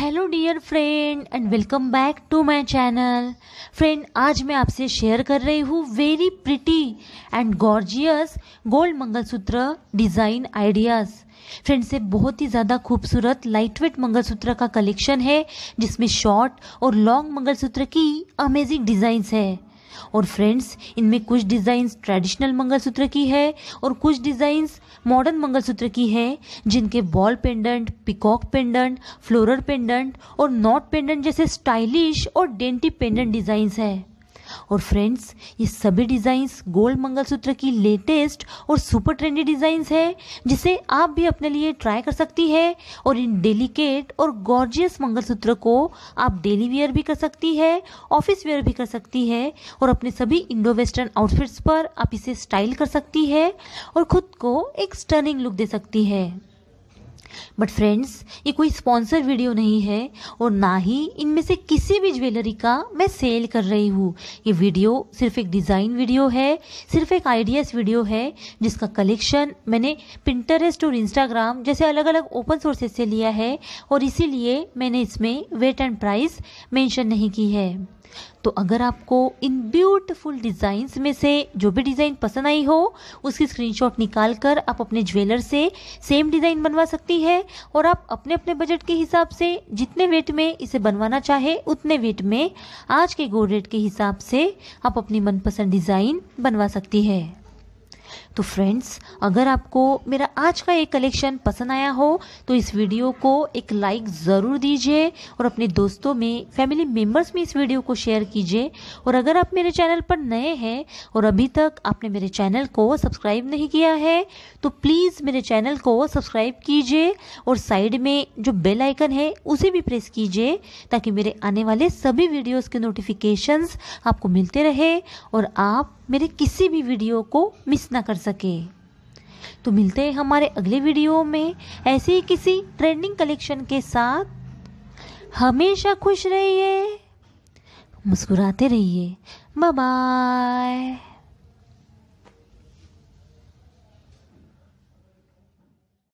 hello dear friend and welcome back to my channel friend आज मैं आपसे share कर रही हूँ very pretty and gorgeous gold mangalsutra design ideas friend से बहुत ही ज़्यादा खूबसूरत लाइट वेट मंगलसूत्र का कलेक्शन है जिसमें शॉर्ट और लॉन्ग मंगलसूत्र की अमेजिंग डिज़ाइंस है और फ्रेंड्स इनमें कुछ डिज़ाइंस ट्रेडिशनल मंगलसूत्र की है और कुछ डिज़ाइंस मॉडर्न मंगलसूत्र की हैं जिनके ball pendant peacock pendant floral pendant और नॉट पेंडेंट जैसे स्टाइलिश और डेंटी पेंडेंट डिज़ाइंस हैं और फ्रेंड्स ये सभी डिज़ाइंस गोल्ड मंगलसूत्र की लेटेस्ट और सुपर ट्रेंडी डिज़ाइंस है जिसे आप भी अपने लिए ट्राई कर सकती है और इन डेलिकेट और गॉर्जियस मंगलसूत्र को आप डेली वेयर भी कर सकती है ऑफिस वेयर भी कर सकती है और अपने सभी इंडो वेस्टर्न आउटफिट्स पर आप इसे स्टाइल कर सकती है और खुद को एक स्टर्निंग लुक दे सकती है बट फ्रेंड्स ये कोई स्पॉन्सर वीडियो नहीं है और ना ही इनमें से किसी भी ज्वेलरी का मैं सेल कर रही हूँ ये वीडियो सिर्फ एक डिज़ाइन वीडियो है सिर्फ एक आइडियाज़ वीडियो है जिसका कलेक्शन मैंने पिंटरेस्ट और इंस्टाग्राम जैसे अलग अलग ओपन सोर्सेज से लिया है और इसीलिए मैंने इसमें वेट एंड प्राइस मैंशन नहीं की है तो अगर आपको इन ब्यूटीफुल डिज़ाइंस में से जो भी डिज़ाइन पसंद आई हो उसकी स्क्रीनशॉट निकाल कर आप अपने ज्वेलर से सेम डिज़ाइन बनवा सकती है और आप अपने अपने बजट के हिसाब से जितने वेट में इसे बनवाना चाहे उतने वेट में आज के गोल रेट के हिसाब से आप अपनी मनपसंद डिज़ाइन बनवा सकती है तो फ्रेंड्स अगर आपको मेरा आज का ये कलेक्शन पसंद आया हो तो इस वीडियो को एक लाइक ज़रूर दीजिए और अपने दोस्तों में फैमिली मेम्बर्स में इस वीडियो को शेयर कीजिए और अगर आप मेरे चैनल पर नए हैं और अभी तक आपने मेरे चैनल को सब्सक्राइब नहीं किया है तो प्लीज़ मेरे चैनल को सब्सक्राइब कीजिए और साइड में जो बेल आइकन है उसे भी प्रेस कीजिए ताकि मेरे आने वाले सभी वीडियोस के नोटिफिकेशंस आपको मिलते रहे और आप मेरे किसी भी वीडियो को मिस ना कर सके तो मिलते हैं हमारे अगले वीडियो में ऐसे ही किसी ट्रेंडिंग कलेक्शन के साथ हमेशा खुश रहिए मुस्कुराते रहिए बाय